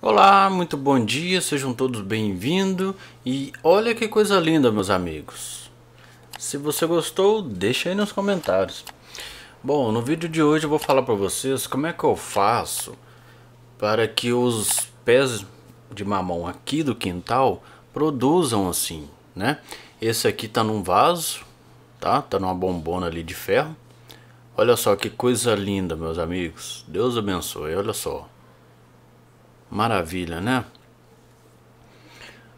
Olá, muito bom dia, sejam todos bem-vindos e olha que coisa linda, meus amigos. Se você gostou, deixa aí nos comentários. Bom, no vídeo de hoje eu vou falar para vocês como é que eu faço para que os pés de mamão aqui do quintal produzam assim, né? Esse aqui tá num vaso, tá? Tá numa bombona ali de ferro. Olha só que coisa linda, meus amigos. Deus abençoe, olha só. Maravilha, né?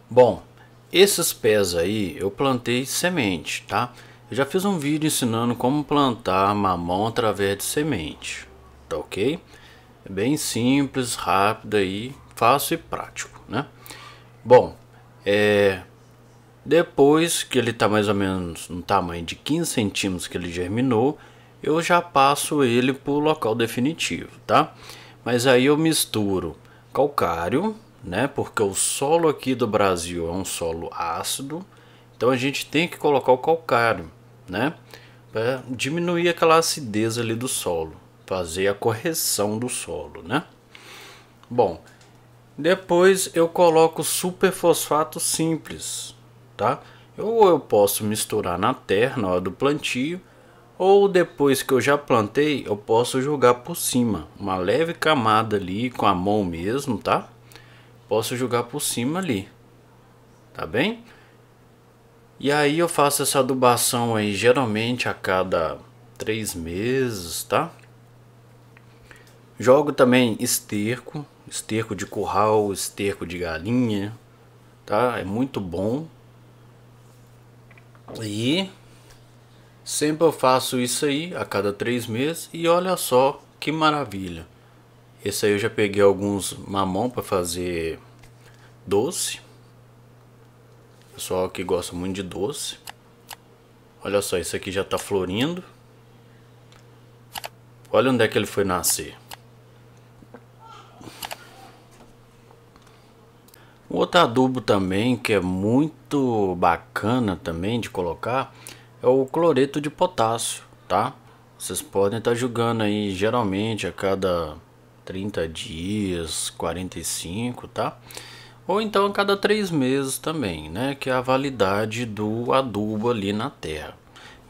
Bom, esses pés aí eu plantei semente, tá? Eu já fiz um vídeo ensinando como plantar mamão através de semente, tá ok? É bem simples, rápido aí, fácil e prático, né? Bom, é... Depois que ele está mais ou menos no tamanho de 15 centímetros que ele germinou, eu já passo ele para o local definitivo, tá? Mas aí eu misturo calcário, né? Porque o solo aqui do Brasil é um solo ácido, então a gente tem que colocar o calcário, né? Para diminuir aquela acidez ali do solo, fazer a correção do solo, né? Bom, depois eu coloco superfosfato simples, tá? Ou eu posso misturar na terra na hora do plantio, ou depois que eu já plantei, eu posso jogar por cima, uma leve camada ali com a mão mesmo, tá? Posso jogar por cima ali, tá bem? E aí eu faço essa adubação aí geralmente a cada três meses, tá? Jogo também esterco, esterco de curral, esterco de galinha, tá? É muito bom. E Sempre eu faço isso aí a cada três meses e olha só que maravilha. Esse aí eu já peguei alguns mamão para fazer doce. Pessoal que gosta muito de doce. Olha só, isso aqui já está florindo. Olha onde é que ele foi nascer. Um outro adubo também que é muito bacana também de colocar é o cloreto de potássio, tá? Vocês podem estar tá jogando aí geralmente a cada 30 dias, 45, tá? Ou então a cada 3 meses também, né? Que é a validade do adubo ali na terra.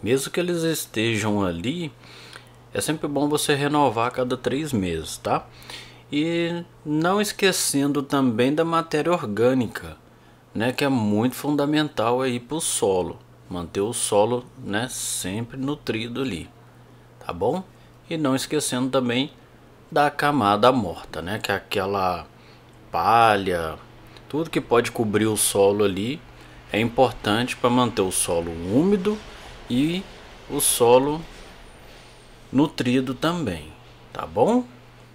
Mesmo que eles estejam ali, é sempre bom você renovar a cada 3 meses, tá? E não esquecendo também da matéria orgânica, né? Que é muito fundamental aí para o solo manter o solo né, sempre nutrido ali, tá bom? E não esquecendo também da camada morta, né, que é aquela palha, tudo que pode cobrir o solo ali é importante para manter o solo úmido e o solo nutrido também, tá bom?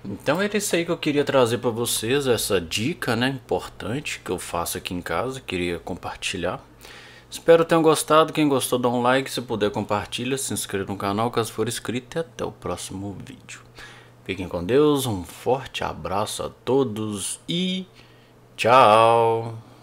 Então era isso aí que eu queria trazer para vocês, essa dica né, importante que eu faço aqui em casa, queria compartilhar Espero tenham gostado. Quem gostou, dá um like. Se puder, compartilha. Se inscreva no canal caso for inscrito. E até o próximo vídeo. Fiquem com Deus. Um forte abraço a todos. E tchau.